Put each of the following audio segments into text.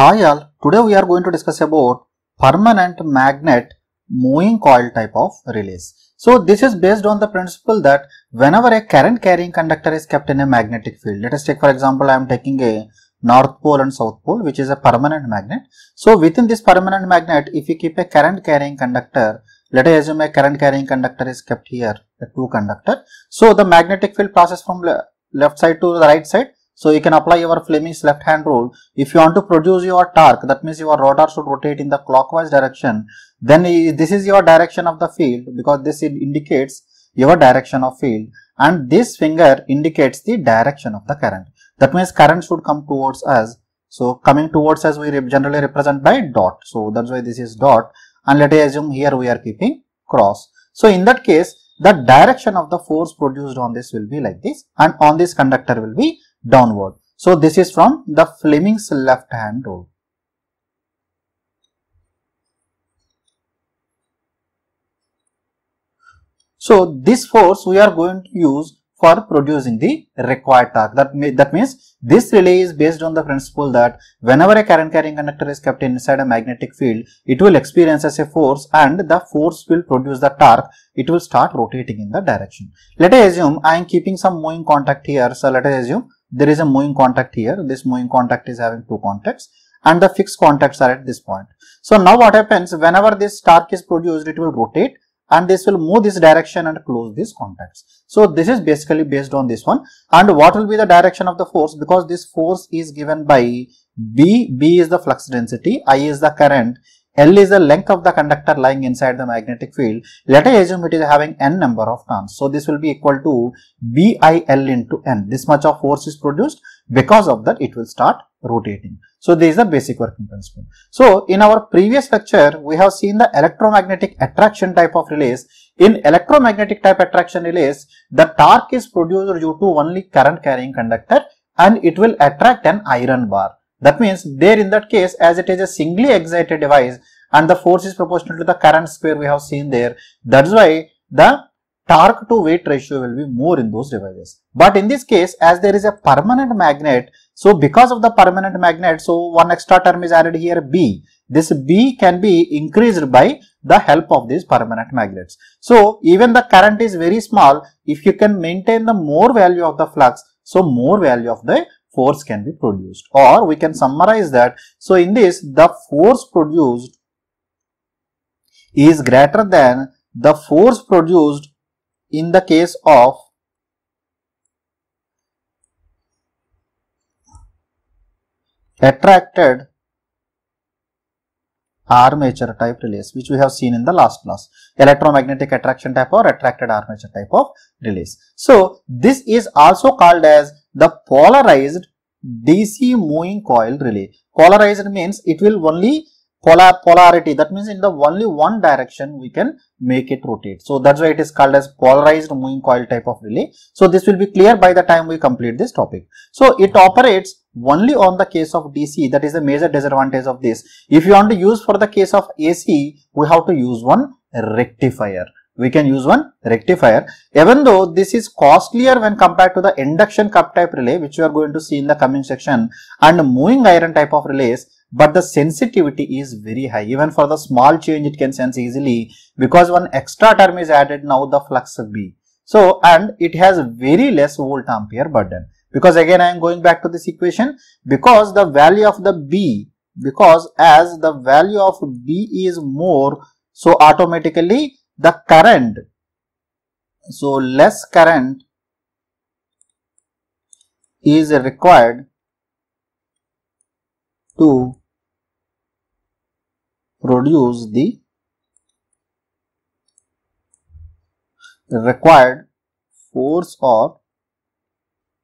Hi all, today we are going to discuss about permanent magnet moving coil type of relays. So this is based on the principle that whenever a current carrying conductor is kept in a magnetic field, let us take for example I am taking a north pole and south pole which is a permanent magnet. So within this permanent magnet if you keep a current carrying conductor, let us assume a current carrying conductor is kept here, a 2 conductor. So the magnetic field passes from left side to the right side so you can apply your Fleming's left hand rule. If you want to produce your torque, that means your rotor should rotate in the clockwise direction. Then this is your direction of the field because this indicates your direction of field and this finger indicates the direction of the current. That means current should come towards us. So coming towards us we generally represent by dot. So that's why this is dot and let us assume here we are keeping cross. So in that case the direction of the force produced on this will be like this and on this conductor will be downward. So this is from the Fleming's left hand rule. So this force we are going to use for producing the required torque. That, may, that means this relay is based on the principle that whenever a current carrying conductor is kept inside a magnetic field, it will experience as a force and the force will produce the torque. It will start rotating in the direction. Let us assume I am keeping some moving contact here. So let us assume there is a moving contact here. This moving contact is having two contacts and the fixed contacts are at this point. So now what happens whenever this torque is produced, it will rotate and this will move this direction and close these contacts. So this is basically based on this one and what will be the direction of the force because this force is given by B, B is the flux density, I is the current L is the length of the conductor lying inside the magnetic field. Let us assume it is having n number of turns. So this will be equal to BIL into n. This much of force is produced because of that it will start rotating. So this is the basic working principle. So in our previous lecture we have seen the electromagnetic attraction type of relays. In electromagnetic type attraction relays the torque is produced due to only current carrying conductor and it will attract an iron bar. That means there in that case as it is a singly excited device and the force is proportional to the current square we have seen there. That's why the torque to weight ratio will be more in those devices. But in this case as there is a permanent magnet, so because of the permanent magnet, so one extra term is added here B. This B can be increased by the help of these permanent magnets. So even the current is very small, if you can maintain the more value of the flux, so more value of the force can be produced or we can summarize that. So, in this the force produced is greater than the force produced in the case of attracted armature type relays which we have seen in the last class electromagnetic attraction type or attracted armature type of relays. So, this is also called as the polarized DC moving coil relay. Polarized means it will only polar polarity that means in the only one direction we can make it rotate so that's why it is called as polarized moving coil type of relay so this will be clear by the time we complete this topic so it operates only on the case of dc that is the major disadvantage of this if you want to use for the case of ac we have to use one rectifier we can use one rectifier even though this is costlier when compared to the induction cup type relay which we are going to see in the coming section and moving iron type of relays but the sensitivity is very high. Even for the small change, it can sense easily because one extra term is added now the flux B. So, and it has very less volt ampere burden because again I am going back to this equation because the value of the B because as the value of B is more, so automatically the current, so less current is required to produce the required force or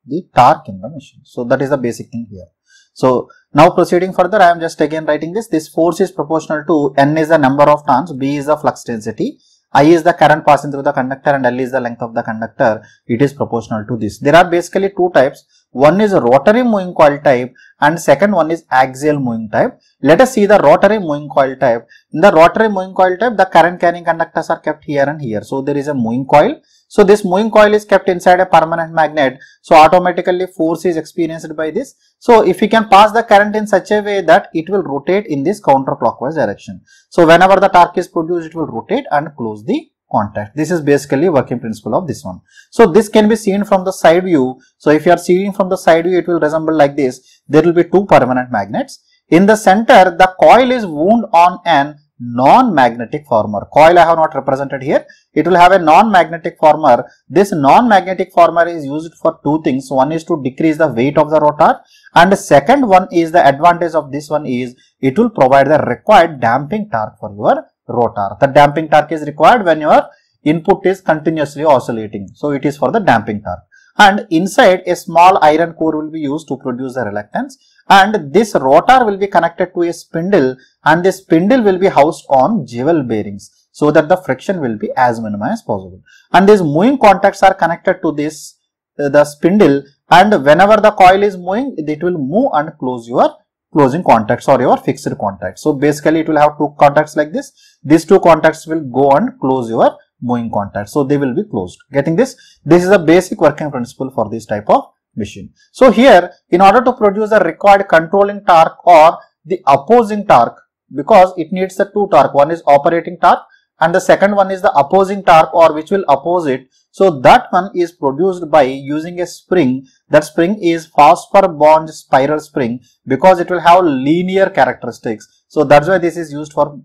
the torque in the machine. So, that is the basic thing here. So, now proceeding further, I am just again writing this. This force is proportional to N is the number of turns, B is the flux density, I is the current passing through the conductor and L is the length of the conductor. It is proportional to this. There are basically two types. One is a rotary moving coil type and second one is axial moving type. Let us see the rotary moving coil type. In the rotary moving coil type, the current carrying conductors are kept here and here. So there is a moving coil. So this moving coil is kept inside a permanent magnet. So automatically force is experienced by this. So if we can pass the current in such a way that it will rotate in this counterclockwise direction. So whenever the torque is produced, it will rotate and close the contact. This is basically working principle of this one. So this can be seen from the side view. So if you are seeing from the side view, it will resemble like this. There will be two permanent magnets. In the center, the coil is wound on an non-magnetic former. Coil I have not represented here. It will have a non-magnetic former. This non-magnetic former is used for two things. One is to decrease the weight of the rotor and the second one is the advantage of this one is it will provide the required damping torque for your rotor. The damping torque is required when your input is continuously oscillating. So, it is for the damping torque. And inside a small iron core will be used to produce the reluctance and this rotor will be connected to a spindle and this spindle will be housed on jewel bearings so that the friction will be as minimal as possible. And these moving contacts are connected to this uh, the spindle and whenever the coil is moving it will move and close your closing contacts or your fixed contacts. So basically it will have two contacts like this. These two contacts will go and close your moving contact. So they will be closed. Getting this? This is the basic working principle for this type of machine. So here in order to produce the required controlling torque or the opposing torque because it needs the two torque. One is operating torque and the second one is the opposing torque or which will oppose it. So that one is produced by using a spring. That spring is phosphor bond spiral spring because it will have linear characteristics. So that's why this is used for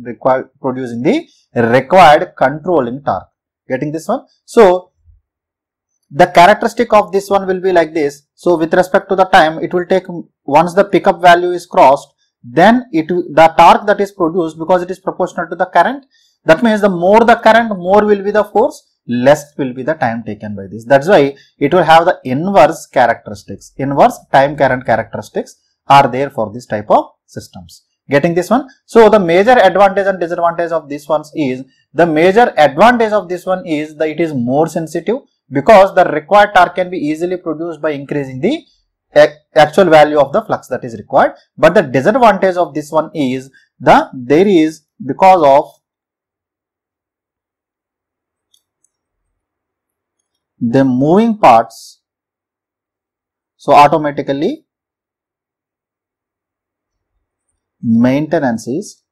producing the required controlling torque. Getting this one? So the characteristic of this one will be like this. So with respect to the time, it will take once the pickup value is crossed, then it the torque that is produced because it is proportional to the current that means the more the current, more will be the force, less will be the time taken by this. That's why it will have the inverse characteristics. Inverse time current characteristics are there for this type of systems. Getting this one? So, the major advantage and disadvantage of this ones is, the major advantage of this one is that it is more sensitive because the required torque can be easily produced by increasing the actual value of the flux that is required. But the disadvantage of this one is the there is because of the moving parts so automatically maintenance is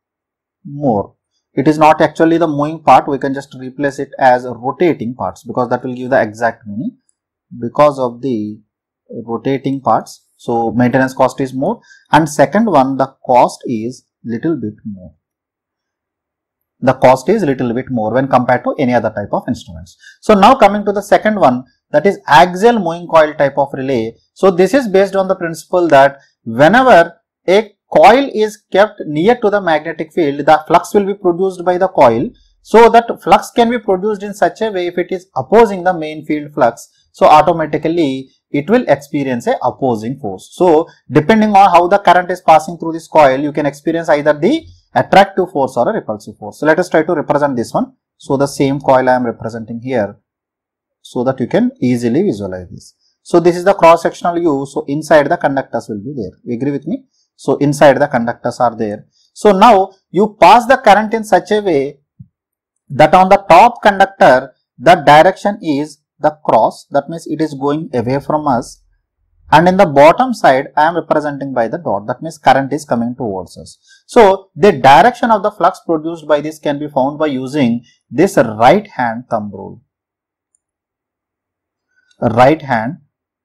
more it is not actually the moving part we can just replace it as rotating parts because that will give the exact meaning because of the rotating parts so maintenance cost is more and second one the cost is little bit more the cost is little bit more when compared to any other type of instruments. So now coming to the second one that is axial moving coil type of relay. So this is based on the principle that whenever a coil is kept near to the magnetic field, the flux will be produced by the coil. So that flux can be produced in such a way if it is opposing the main field flux. So automatically it will experience a opposing force. So depending on how the current is passing through this coil, you can experience either the attractive force or a repulsive force. So, let us try to represent this one. So, the same coil I am representing here so that you can easily visualize this. So, this is the cross sectional view. So, inside the conductors will be there. You agree with me? So, inside the conductors are there. So, now you pass the current in such a way that on the top conductor the direction is the cross that means it is going away from us and in the bottom side I am representing by the dot that means current is coming towards us. So the direction of the flux produced by this can be found by using this right hand thumb rule. Right hand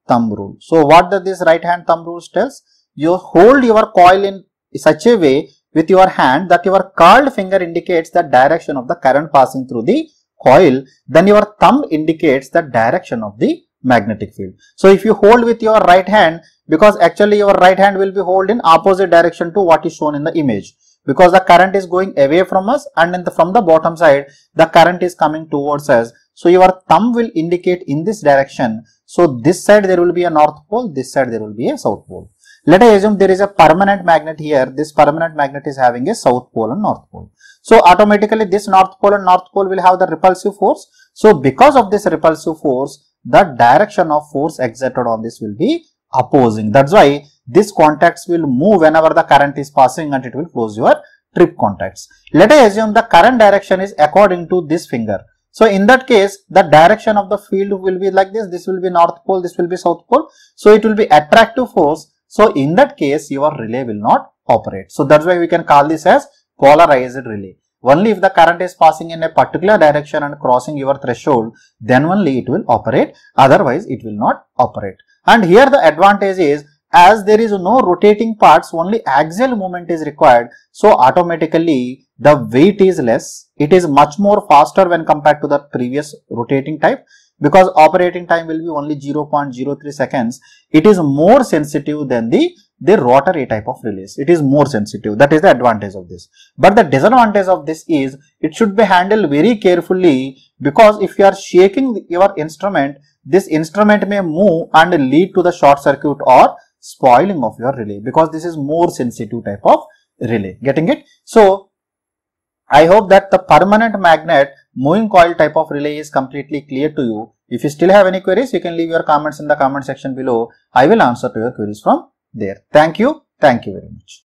thumb rule. So what does this right hand thumb rule tells? You hold your coil in such a way with your hand that your curled finger indicates the direction of the current passing through the coil then your thumb indicates the direction of the magnetic field. So if you hold with your right hand because actually your right hand will be hold in opposite direction to what is shown in the image because the current is going away from us and the, from the bottom side the current is coming towards us. So your thumb will indicate in this direction. So this side there will be a north pole, this side there will be a south pole. Let us assume there is a permanent magnet here. This permanent magnet is having a south pole and north pole. So automatically this north pole and north pole will have the repulsive force. So because of this repulsive force, the direction of force exerted on this will be opposing. That is why this contacts will move whenever the current is passing and it will close your trip contacts. Let us assume the current direction is according to this finger. So, in that case, the direction of the field will be like this. This will be north pole, this will be south pole. So, it will be attractive force. So, in that case, your relay will not operate. So, that's why we can call this as polarized relay. Only if the current is passing in a particular direction and crossing your threshold, then only it will operate, otherwise it will not operate. And here the advantage is, as there is no rotating parts, only axial moment is required, so automatically the weight is less, it is much more faster when compared to the previous rotating type because operating time will be only 0.03 seconds, it is more sensitive than the they rotary type of release. It is more sensitive. That is the advantage of this. But the disadvantage of this is it should be handled very carefully because if you are shaking your instrument, this instrument may move and lead to the short circuit or spoiling of your relay because this is more sensitive type of relay. Getting it? So, I hope that the permanent magnet moving coil type of relay is completely clear to you. If you still have any queries, you can leave your comments in the comment section below. I will answer to your queries from there. Thank you. Thank you very much.